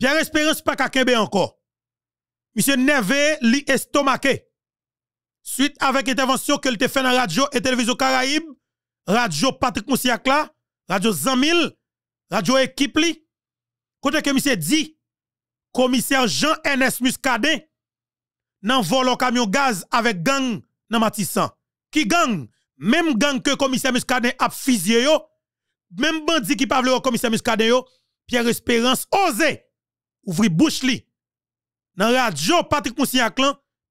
Pierre Espérance pas kakembe encore. Monsieur Neve li estomake. Suite avec intervention que a fait dans radio et télévision Caraïbe, radio Patrick Moussiakla, radio Zamil, radio équipe li. ce que monsieur dit commissaire Jean NS Muscadet nan un camion gaz avec gang nan Matissan. Qui gang Même gang que commissaire Muscadet a physié, yo, même bandit qui parle au commissaire Muscadet yo, Pierre Espérance osé ouvri bouche li dans radio Patrick Moussignac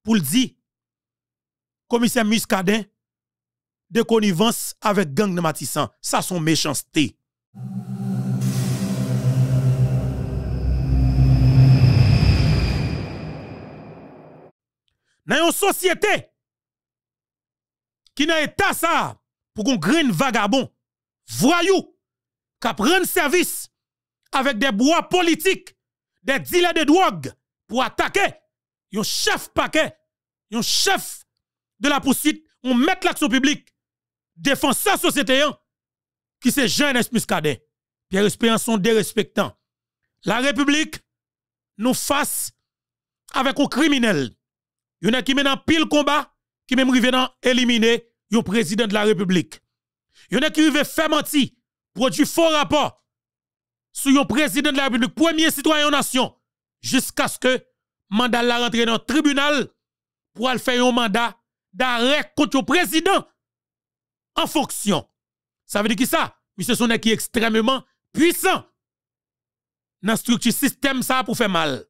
pour le dire commissaire Muscadin de connivence avec gang de Matissan ça son méchanceté dans une société qui n'a état ça pour qu'on graine vagabond voyou qui prend service avec des bois politiques des dealers de drogue pour attaquer un chef paquet, un chef de la poursuite, on met l'action publique, défenseur société, hein, qui c'est Jean-Nes Muscadet. Pierre Espérance sont dérespectants. La République nous face avec un criminel. Il y en a qui mènent un pile combat, qui même éliminer le président de la République. Il y en a qui arrive faire mentir, produit faux rapport, sous un président de la République, premier citoyen nation, jusqu'à ce que mandat la rentre dans le tribunal pour faire un mandat d'arrêt contre le président en fonction. Ça veut dire qui ça? Monsieur Sonne qui est extrêmement puissant dans la structure système ça pour faire mal.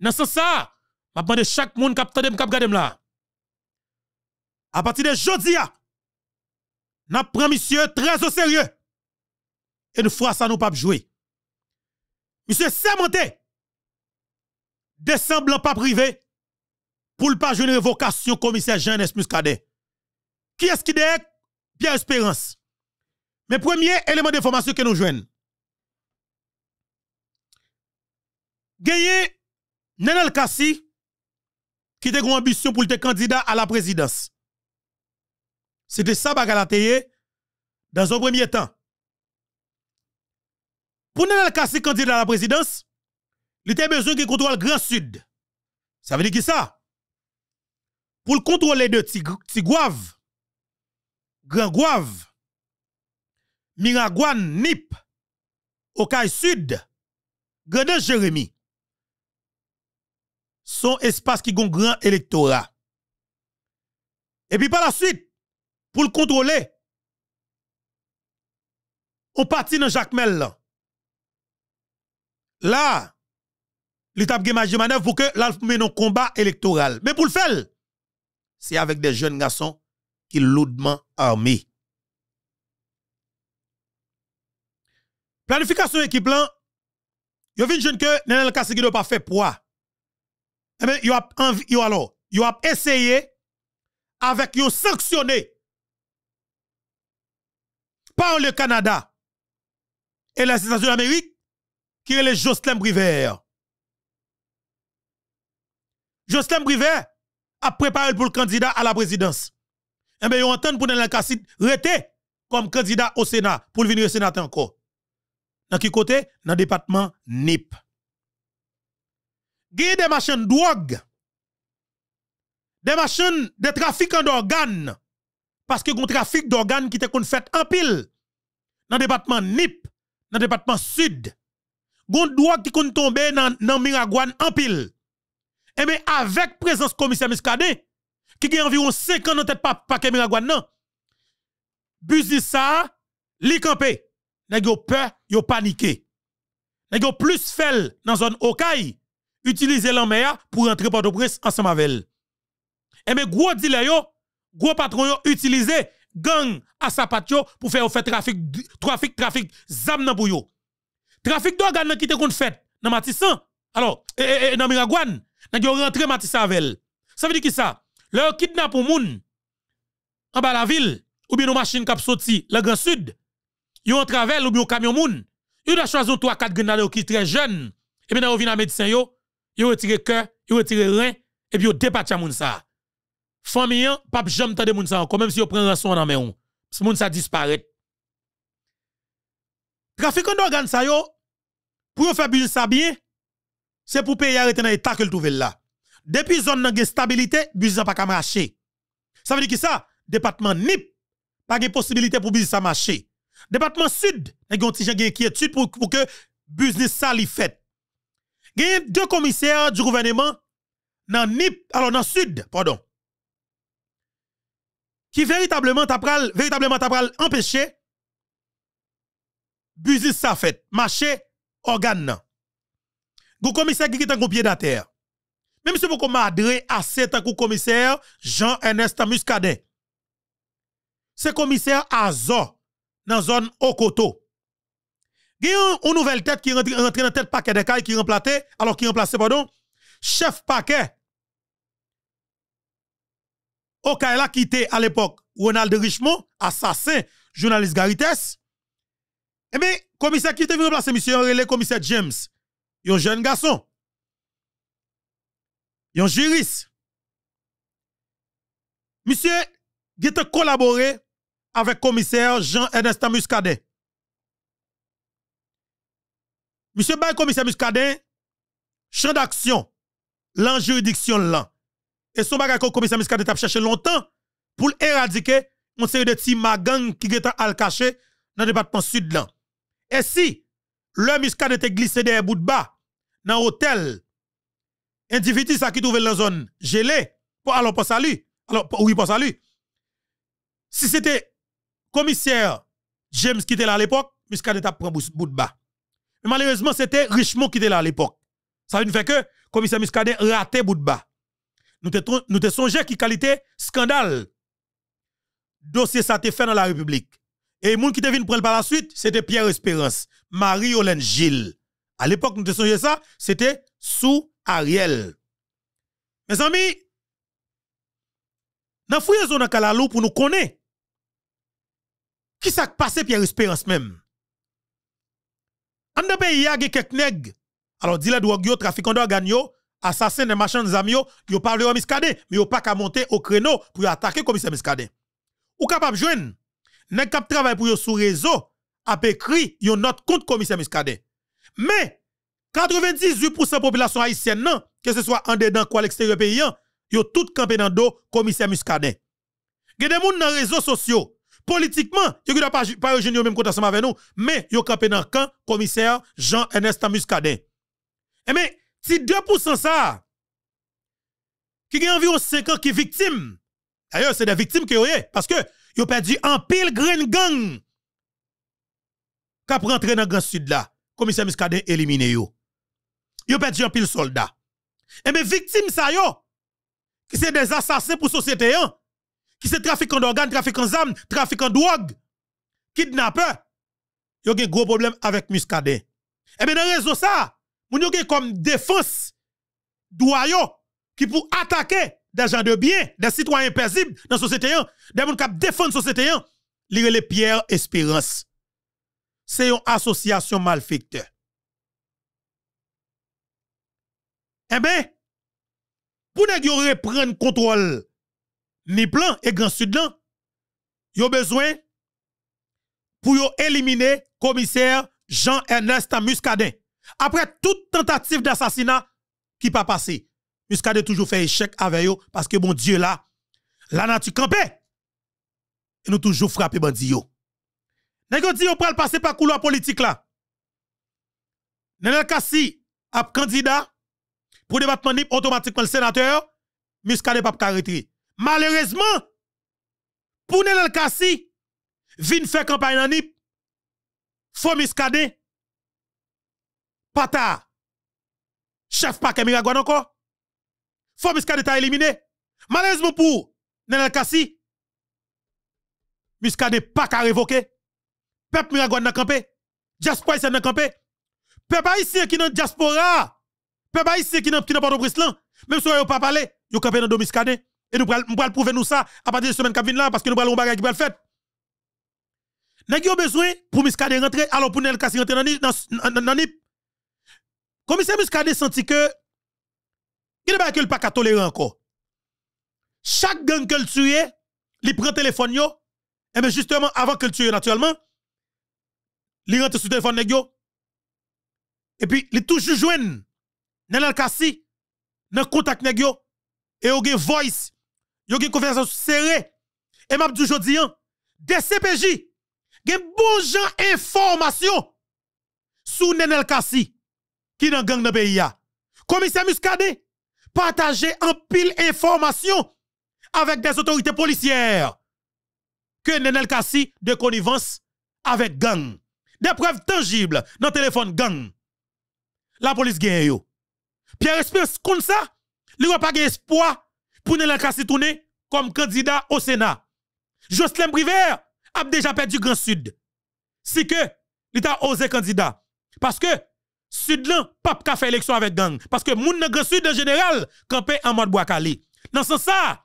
Dans ce sens je demande chaque monde qui tande de là. À partir de jeudi, n'a ah, prenons monsieur très au sérieux. Et une fois ça nous pas jouer. Monsieur Sémenté, désemblant pas privé, pour le pas jouer une révocation commissaire Jeunesse Muscadet. Qui est-ce qui est Pierre Espérance. Mais premier élément d'information que nous jouons. Gagné Nenel Kassi, qui était une ambition pour être candidat à la présidence. C'était ça, bagalateye, dans un premier temps. Pour nous casser candidat à la présidence, il était besoin qu'il contrôle le Grand Sud. Ça veut dire qui ça? Pour le contrôler de Tigouave, Grand Guave, Miragouane, Nip, Okaï Sud, Grand Jérémy. Son espace qui un grand électorat. Et puis par la suite, pour le contrôler, on partit dans Jacques Mel là, l'étape de de manœuvre pour que l'Alf mène combat électoral. Mais pour le faire, c'est avec des jeunes garçons qui lourdement armés. Planification équipe là, a vin jeune que qui Kassegui pas fait poids. Eh bien, a envie, alors, a essayé avec yo sanctionné par le Canada et les États-Unis d'Amérique qui est le Jocelyn Briver. Jocelyn Briver a préparé pour le candidat à la présidence. Et eh bien, ils entend pour le rester comme candidat au Sénat pour venir au Sénat encore. Dans qui côté Dans le département NIP. Il y a des machines de drogue, des machines de trafic d'organes, parce que un trafic d'organes qui sont fait en pile dans le département NIP, dans le département Sud gon droit qui kon tomber dans dans Miragouane en pile. Et eh mais avec présence commissaire Muscadet qui a environ 5 ans dans tête pas que Miragouane non. Business ça, li camper Nèg yo peur, yo paniqué. Nèg yo plus fel dans zone Okai, utiliser l'anmea pour entrer Port-au-Prince ensemble avec Et mais eh gros dealer yo, gros patron yo utiliser gang à sapatio pour faire trafic trafic trafic zam nan pour yo. Trafic d'organes qui te contre fait dans Matissan. Alors, et, eh, dans eh, eh, Miragouane, dans qui rentré Matissan Ça veut dire qui ça? Leur kidnappe ou moun, en bas la ville, ou bien nos machines qui sorti, le Grand Sud, yon en travel ou bien au camion moun, yon a choisi 3-4 grenades qui très jeunes, et maintenant yon vient à médecin yo, yon retire cœur, yon retire rein, et puis yon à moun ça. Famille, hein, pape jam tande moun ça. quand même si yon prend rançon dans main, si moun ça disparaît. Trafic d'organes ça yo, pour faire business ça bien, c'est pour payer arrêter dans l'état que le trouver là. Depuis zone n'a de stabilité, n'a pas qu'à marcher. Ça veut dire que ça, département NIP, pas de possibilité pour business ça marcher. Département Sud, il y a un inquiétude pour, pour que business ça li fait. Il y a deux commissaires du gouvernement dans NIP, alors dans Sud, pardon, qui véritablement tapral, véritablement tapral empêcher business ça fait, marcher organe nan. commissaire qui est un pied terre. Même si vous m'adressez à cet commissaire Jean-Ernest Muscadet. C'est commissaire Azo dans la zone Okoto. Il y a une nouvelle tête qui rentre dans la tête paquet de kaye qui remplace. alors qui remplacé pardon chef paquet a quitté à l'époque Ronald Richemont assassin journaliste Garites eh bien, commissaire qui était venu remplacer monsieur, le commissaire James. Un jeune garçon. Un juriste. Monsieur, il a collaboré avec commissaire Jean-Ernest Muscadet. Monsieur Bay, commissaire Muscadet, champ d'action, l'en juridiction là. Et son bagage commissaire Muscadet a cherché longtemps pour éradiquer une série de petits magangs qui étaient al caché dans le département sud là. Et si le muscat était glissé derrière Boudba, dans l'hôtel, individu ça qui trouver dans la zone gelée, pour, alors pas salut, alors oui pour salut. Si c'était commissaire James qui était là à l'époque, muscat a pris Boudba. Mais malheureusement, c'était Richemont qui était là à l'époque. Ça veut dire que commissaire Muscadet raté Boudba. Nous te, nous te songeons qui qualité scandale. Dossier ça te fait dans la République. Et les qui devine prendre par la suite, c'était Pierre Espérance, Marie-Hélène Gilles. À l'époque, nous te ça, c'était sous Ariel. Mes amis, dans fouillé zone Kalalou pour nous connaître qui s'est passé Pierre Espérance même. En il y a quelques nègres. Alors, dis la drogue, trafic trafiquant d'organes, assassin de marchands de qui yo parle de Miskade, mais yo pas qu'à monter au créneau pour attaquer commissaire Miskade. Ou capable de jouer nèg kap travail pour yo sous réseau a écrit une note contre commissaire Muscadet. Mais 98% de la population haïtienne que ce soit en dedans ou à l'extérieur pays, hein, yo tout campé dans dos commissaire Muscadet. Gen des moun dans réseaux sociaux politiquement, yo n'ont pas pas rejoindre même compte avec nous, mais yo campé dans le camp commissaire Jean-Ernest Muscadet. Et eh mais si 2% ça qui a environ 5 ans qui victime. D'ailleurs, c'est des victimes qui ont parce que ont perdu un pile green gang. Kap rentre dans le Grand Sud là, commissaire Muscadet éliminé yo. Yo perdu un pile soldat. Et eh ben victime ça yo, qui c'est des assassins pour société, hein? qui c'est trafiquant d'organes, trafiquant d'armes, trafiquant de drogue, kidnappeurs. Yo un gros problème avec Muscadet. Et eh bien, dans le réseau ça, moun yo comme défense doyo qui pour attaquer des gens de bien, des citoyens paisibles dans la société, hein. des gens qui défendent la société, hein. lire les pierres espérance. C'est une association malficte. Eh bien, pour ne reprendre contrôle ni plan et grand sud y a besoin pour éliminer commissaire Jean-Ernest Muscadin. Après toute tentative d'assassinat qui pas passé. Muscade toujours fait échec avec eux, parce que bon Dieu là, la nature campé, et nous toujours frapper bandit yo. Nègre dit pral passer par couloir politique là. Nenel Kassi a candidat pour débattement automatiquement le sénateur, Muscadet pas ka Malheureusement, pour Nenel Kassi, vin faire campagne en NIP, faut Muscadet, Pata, chef Camille Miragouane encore, Forbes Cadet a éliminé. Malheureusement pour Nenel Kassi, pas qu'à révoquer. Peuple Miragon n'a campé. Diaspora ici n'a campé. Peuple haïtien qui n'a diaspora. Peuple haïtien qui n'a qui n'a pas de brislan. Même si vous pas parlé, vous campé dans Domiscadet. Et nous pouvons prouver nous ça à partir de semaine qui vient là parce que nous allons bagage qui va le faire. Nous avons besoin pour Miskade rentrer alors pour Nenel rentrer dans NIP. Commissaire Miskade sentit que il a pas que le pas tolérer encore. Chaque gang que le tue, il prend téléphone Et bien justement, avant que le tue naturellement, il rentre sur le téléphone Et puis, il toujours joué. dans le dans le contact nèg yo. Et il y voice, il y a conversation serrée. Et je vous dis, des CPJ, bon gens information sous Nenel Kassi qui dans gang dans pays Commissaire Muscade partager en pile information avec des autorités policières que Nenel Kassi de connivence avec gang. Des preuves tangibles dans le téléphone gang. La police gagne Pierre Espérance comme ça, il pas espoir pour Nenel Kassi tourner comme candidat au Sénat. Jocelyn Privert a déjà perdu Grand Sud. Si que il a osé candidat. Parce que Sud-là, pas qu'à faire élection avec gang. Parce que moun nan grand sud en général, campé en mode bois calé. Dans ce sens,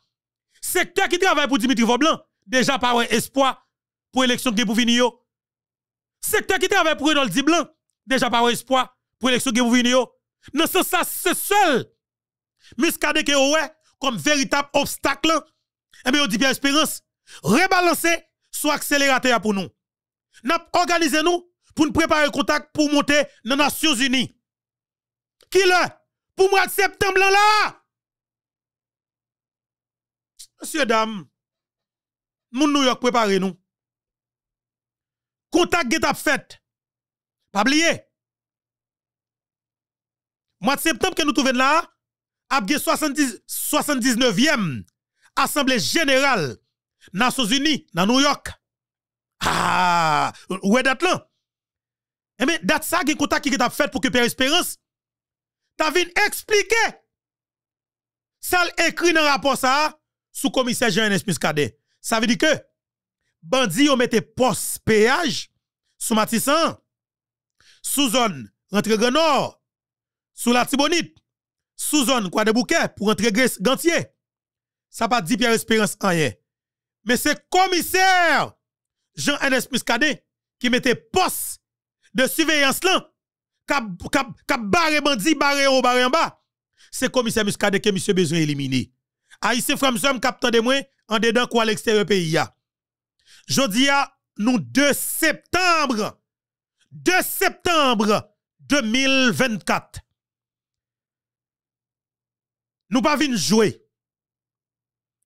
secteur qui travaille pour Dimitri Voblan, déjà pas espoir pour élection qui pour venir. Secteur qui travaille pour Di Blanc, déjà pas espoir pour élection qui pour venir. Dans ce sens, c'est seul. Miskade qui ouais comme véritable obstacle. Et eh bien, on dit bien espérance. Rebalancer soit accélérateur pour nous. N'a nous pour nous préparer contact pour monter dans les Nations Unies. Qui le? Pour moi, septembre là! Monsieur, dame, nous New York préparez nous. Contact est fait. Pas oublier. Mois de septembre que nous trouvons là, a 79e Assemblée Générale Nations Unies dans New York. Ah, où est là? Eh bien, ça, qui contact qui t'a fait pour que Pierre Espérance, t'a vu expliquer. Ça écrit dans le rapport ça, sous commissaire Jean-Enes Muscadet. Ça veut dire que, Bandi ont mis poste péage, sous Matissan, sous zone rentre Grand Nord, sous la Tibonite, sous zone quoi de bouquet pour rentrer Gantier. Ça pas dit Pierre Espérance rien. Mais c'est commissaire Jean-Enes Muscadet qui mettait poste de surveillance là, kap cap, cap barre bandi, barre au barre en bas, c'est commissaire muscade que monsieur besoin éliminer. Haïtien Framsom capteur de moi, en dedans quoi à l'extérieur pays a. Jodia nous 2 septembre 2 septembre 2024. Nous pas vinn jouer.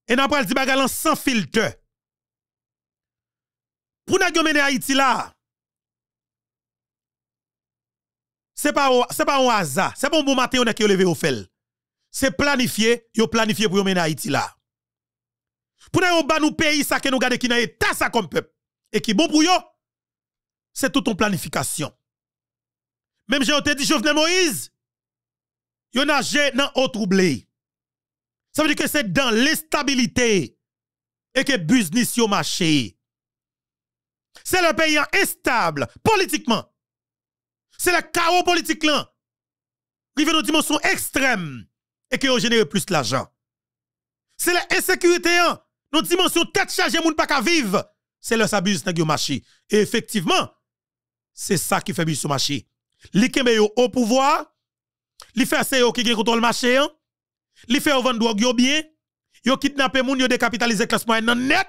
Et n'a pas dit bagalan sans filtre. Pour nous mener Haïti là, c'est pas pas un hasard, c'est bon bon matin on a levé au fel. C'est planifié, yo planifié pour yon à Haïti là. Pour nous ba nous pays ça que nous gade qui dans état ça comme peuple et qui bon pour yo, c'est tout ton planification. Même j'ai entendu dit Jovenel Moïse, yo jeu dans haut troublé. Ça veut dire que c'est dans l'instabilité et que business yo marché. C'est le pays instable politiquement c'est le chaos politique là. Rive dans dimension extrêmes et qui ont généré plus l'argent. C'est l'insécurité hein. là. Nos dimension tête chargée moun pas vivre. C'est le de dans marché. Et effectivement, c'est ça qui fait sur marché. Li kembe yo au pouvoir, li fait ça yo qui gen contrôle marché hein. Li fait vendre drogue yo bien, yo kidnapper moun yo décapitaliser classe moyenne nan net.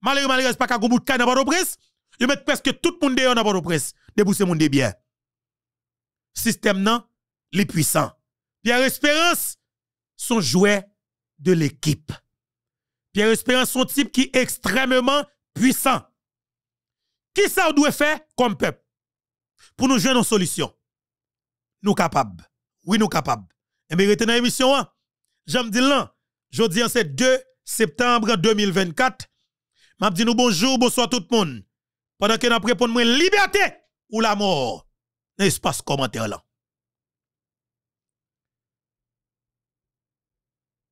Malheureusement, malheureusement pas ka gobout ka dans port au Yo mettent presque tout moun de yon dans port au débousser moun de système non, les puissants. Pierre Espérance, son jouet de l'équipe. Pierre Espérance, son type qui est extrêmement puissant. Qui ça doit faire comme peuple pour nous jouer nos solutions Nous capables. Oui, nous capables. Et eh bien, retenez l'émission. Hein. J'aime dire là, jeudi, c'est 2 septembre 2024. M'a dit nous bonjour, bonsoir tout le monde. Pendant que nous répondons liberté ou la mort l'espace commentaire là.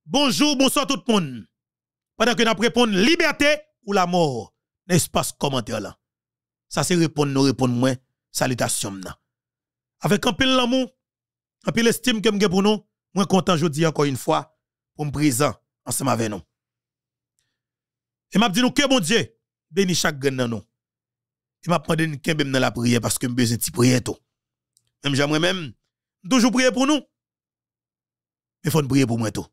Bonjour, bonsoir tout le monde. Pendant que nous répondons liberté ou la mort, l'espace commentaire là. Ça c'est répondre, nous répondre moins, salutation maintenant. Avec un peu l'amour, un pile d'estime que nous, pour nous, moi content je dis encore une fois pour me présent ensemble avec nous. Et m'a dit nous que bon Dieu bénit chaque gagne dans nous. Et m'a demandé nous dans la prière parce que me besoin de prière tout. Même j'aimerais même toujours prier pour nous. Mais faut prier pour moi tout.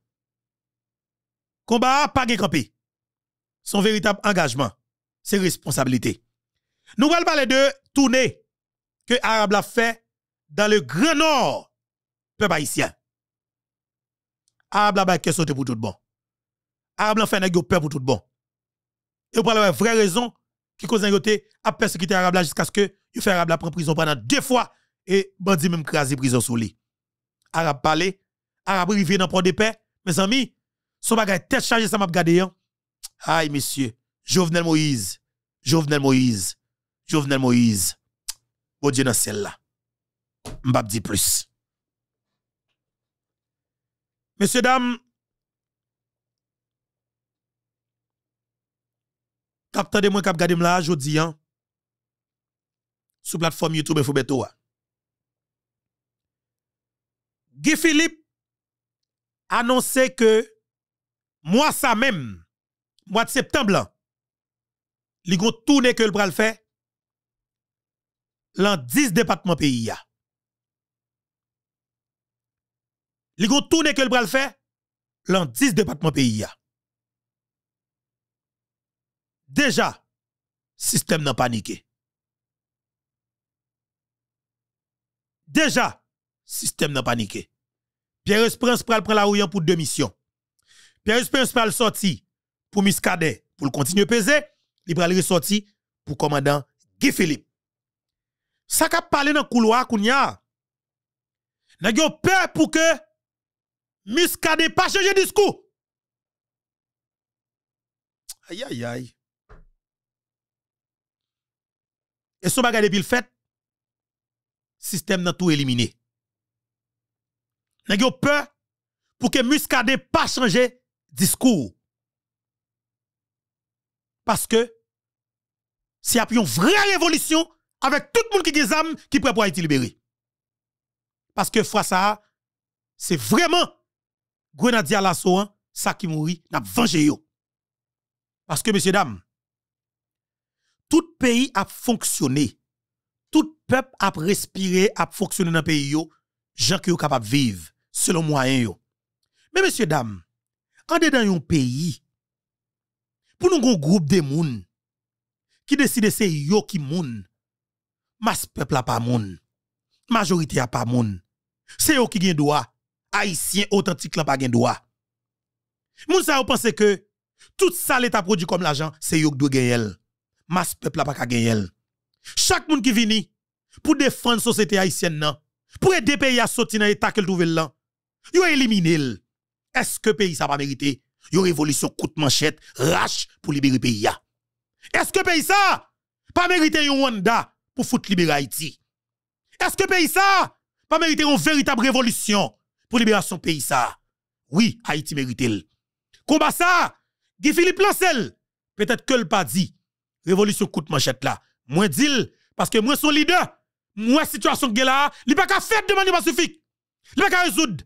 Combat pas campé. Son véritable engagement, Ses responsabilités... Nous allons parler de tournée que Arabe a fait dans le grand nord peuple haïtien. Arabe la fait sauter pour tout bon. Arab la fait pour tout bon. Et pour la vraie raison qui cause a persécuter Arabe jusqu'à ce que il fait Arabe la prison pendant deux fois et Bandi même crasé prison sous lui. Arabe parler, arabe rivière dans port de paix, mes amis, son bagage tête chargé, ça m'a gardé yon. Hein. Aïe monsieur, Jovenel Moïse, Jovenel Moïse, Jovenel Moïse. Bon Dieu dans celle-là. M'bap dit plus. Messieurs dames, Captain de moi m'a, garder là jodi Sur hein. Sous plateforme YouTube Foubeto. Guy Philippe annonçait que moi ça même, mois de septembre, les n'est que le bras le fait dans 10 départements pays. Les que le bras le fait dans 10 départements pays. Déjà, système n'a paniqué. Déjà, système n'a paniqué. Pierre esprit pral prend la rouille pour deux missions. Pierre esprit pral sorti pour Miscadet pour le continuer peser, il pral ressorti pour commandant Guy Philippe. Ça a parlé dans le couloir kounya. N'a peur pour que Miscadet pas de discours. Aïe aïe aïe. Et ce bagage depuis le fait, système n'a tout éliminé a yo peur pour que Muscadet pas changer discours. Parce que c'est une vraie révolution avec tout le monde qui des âmes qui prêt pour libéré. Parce que fois ça, c'est vraiment Grenadier à hein, ça qui mourit, n'a vengé Parce que, messieurs, dames, tout pays a fonctionné. Tout peuple a respiré, a fonctionné dans le pays, gens qui sont capables de vivre selon moyen yo. Mais messieurs dames, en dedans un pays pour nous un groupe de moun qui décide c'est yo qui moun masse peuple a pas moun majorité a pas moun c'est yo qui gen droit haïtien authentique la pas gen droit moun gens pense que tout ça l'état produit comme l'argent c'est yo qui doit gagner masse peuple a pas ka gagner chaque moun qui vini pour défendre société haïtienne nan pour aider pays à sortir dans l'état qu'elle trouve là Yo éliminé Est-ce que pays ça pas mérité une révolution coûte manchette rache pour libérer pays Est-ce que pays ça pas mérité un wanda pour foutre libérer Haïti Est-ce que pays ça pas mérité une véritable révolution pour libérer son pays ça Oui, Haïti mérite l. Combat ça Guy Philippe Lancel peut-être que le pas dit révolution coûte manchette là. Moins dit parce que moi son leader, moi situation là, il pas ka faire de manière pacifique. Il pas résoudre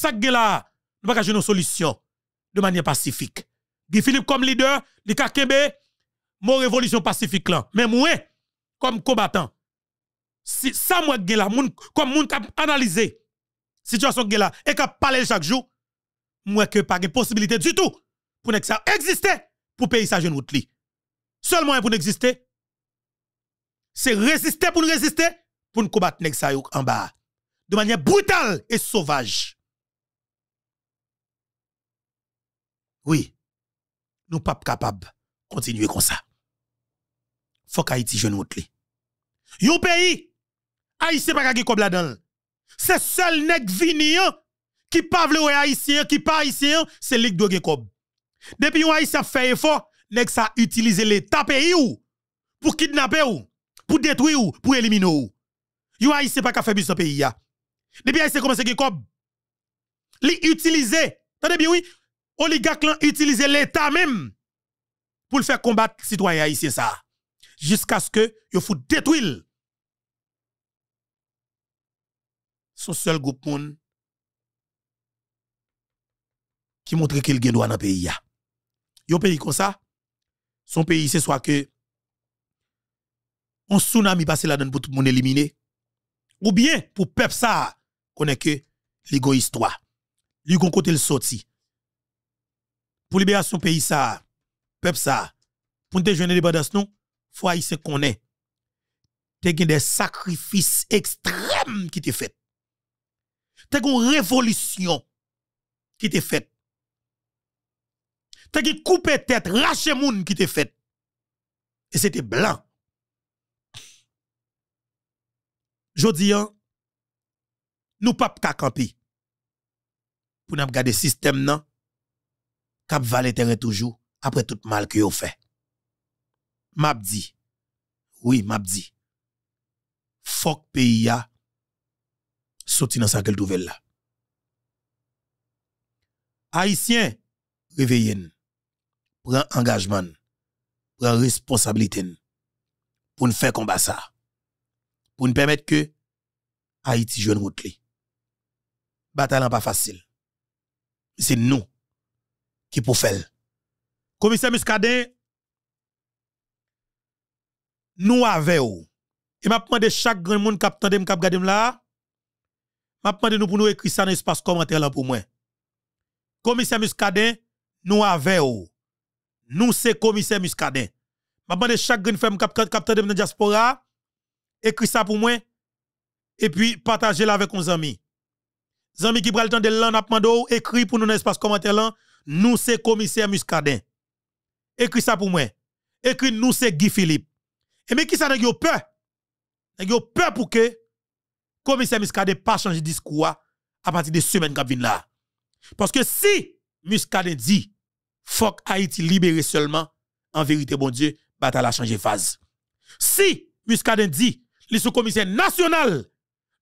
ça nous là, nous pas une solution de manière pacifique. Guy Philippe comme leader, il ka kembe mon révolution pacifique là. Mais moi comme combattant, si ça moi là, comme moun kap analyser situation gen là et kap parler chaque jour, moi que pas de possibilité du tout pour que ça existe pour payer sa jeune route Seulement pour exister, c'est résister pour résister, pour nous combattre ça en bas de manière brutale et sauvage. Oui, nous pas capables de continuer comme ça. Faut qu'Haïti jeune route. Yon pays, Haïtien pas gagner comme là-dedans. C'est seul nèg vinian hein, qui parle vle haïtien, qui pas haïtien, c'est lui qui doit Depuis yon Haïtien fait effort, nèg ça utilise l'état pays ou pour kidnapper ou, pour détruire ou, pour éliminer ou. Yon Haïtien pas qu'à faire ce pays ya. Depuis Haïtien commence commencé à Li utiliser Tade bien oui, oligarque utilise l'État même pour le faire combattre les citoyens haïtiens ça. Jusqu'à ce que vous fout détruire. Son seul groupe qui montre qu'il gagne droit dans le pays. Yon pays comme ça, son pays c'est soit que un tsunami passe la donne pour tout le monde éliminer ou bien pour peuple ça connaît que l'ego histoire. Li côté pour libérer son pays ça, peuple ça, pour te joindre l'indépendance, nous, faut se connaît. Te gen des sacrifices extrêmes qui t'es fait. Te une révolution qui t'es faite. Te gen coupe tête, rache moun qui t'es fait. Et c'était blanc. Jodi an, hein, nous pas ka camper. Pour nous garder système non cap valeter terrain toujours après tout mal que vous fait. Mabdi, oui, Mabdi, dit pays a sorti dans sa quelle nouvelle là. Haïtiens, réveillez-nous. Prenez engagement, prenez responsabilité pour ne faire combat ça. Pour ne permettre que Haïti joue une route. Bataille n'est pas facile. C'est nous qui pour faire. Commissaire Muscadet, nous avons, Et m'a demandé chaque grand monde qui a entendu, qui a regardé là, m'a demandé nous pour nous écrire ça dans l'espace commentaire là pour moi. Commissaire Muscadet, nous avons, Nous c'est commissaire Muscadet. M'a demandé chaque grand femme qui a entendu dans la diaspora, écrire ça pour moi et puis partagez-la avec nos amis. Amis qui prennent le temps de l'an, écrire pour nous dans l'espace commentaire là nous c'est commissaire Muscadin. Écris ça pour moi. Écris nous c'est Guy Philippe. Et mais qui ça n'a peur? N'a peur pour que commissaire Muscadet pas de discours à partir de semaine qui vient là. Parce que si Muscadet dit faut Haïti libéré seulement en vérité bon Dieu, bataille a changé phase. Si Muscadet dit les sous-commissaire national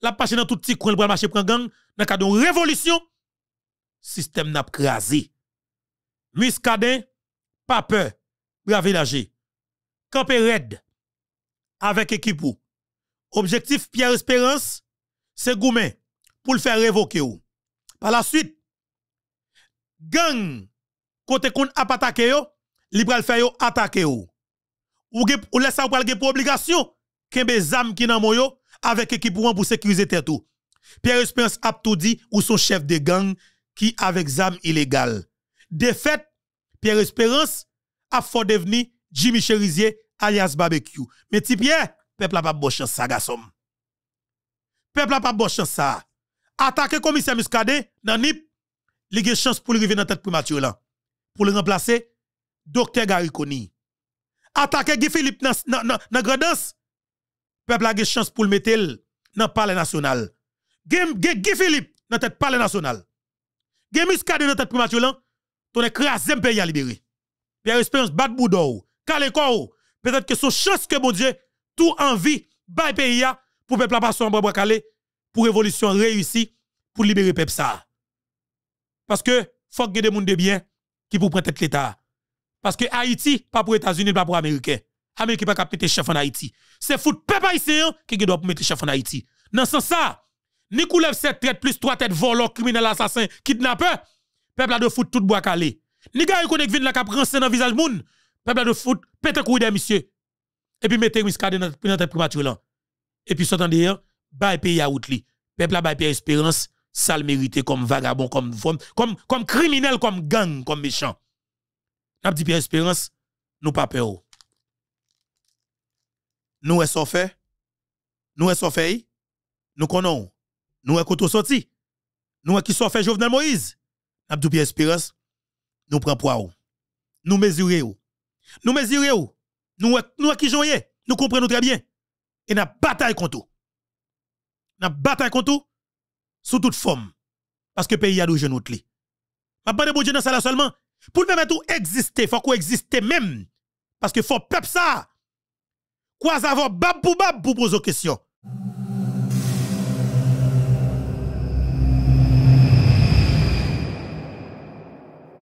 la passe dans tout petit coin le marcher pour un gang dans cadre révolution système n'a crasé Luis Muscadin, pas peur, l'âge. Campé red avec équipe Objectif Pierre Espérance, c'est Goumen pour le faire révoquer Par la suite, gang, côté qu'on a attaqué yo, libre le faire attaquer ou. Ou, ou laisse ou pour obligation, kembe zam qui nan moyo, avec équipe pour sécuriser tout. Pierre Espérance a tout dit ou son chef de gang qui avec zam illégal défaite, Pierre Espérance a fort devenu Jimmy Cherizier alias Barbecue. Mais ti Pierre, peuple a pas bon chance ça garçon. Peuple a pas bon chance ça. Attaquer commissaire Muscadet dans NIP, il a chance pour arriver dans tête primature là. Pour le remplacer docteur Gary Attaquer Guy Philippe dans dans Grandance, peuple a chance pour le mettre dans palais national. Guy Philippe dans tête palais national. Guy Muscadet dans tête primature là ton est pays à libérer. Pierre Espérance bat boudou, Kaleko, peut-être que son chance que bon Dieu, tout envie, bay pays pour peuple passer en bras calé, pour révolution réussie, pour libérer peuple ça. Parce que, faut que des monde de bien qui pour prendre l'État. Parce que Haïti, pas pour États-Unis, pas pour Américains. Américains pas capter mettre chef en Haïti. C'est foot peuple haïtien qui doit mettre chef en Haïti. Dans ce sens ça, ni coulève 7 plus trois têtes volants criminels, assassins, kidnappeurs, Peuple a de foot tout bois calé. Ni gars qui vin la cap rense dans visage moun. Peuple a de foot pète couille des monsieur. Et puis mettez Wiscard dans dans tête primature là. Et puis s'entendez hein, bay pays à outli. Peuple a bay pays espérance, ça le mérité comme vagabond comme comme comme criminel comme gang comme méchant. N'a dit peu Espérance, nous pas peur. Nous est fait, nous est fait, nous connaissons, nous est sorti, nous est qui Jovenel Moïse, Abdou Espérance, nous prenons poids. Nous mesurons. Nous mesurons. Nous, nous qui jouons. Nous comprenons très bien. Et nous bataille contre tout. Nous bataille contre tout. Sous toute forme. Parce que le pays a deux genoux. Je ne pas de bon dans ça seulement. Pour le permettre d'exister, il faut qu'on existe même. Parce que faut peuple ça. Quoi savoir bab pour bab pour poser question.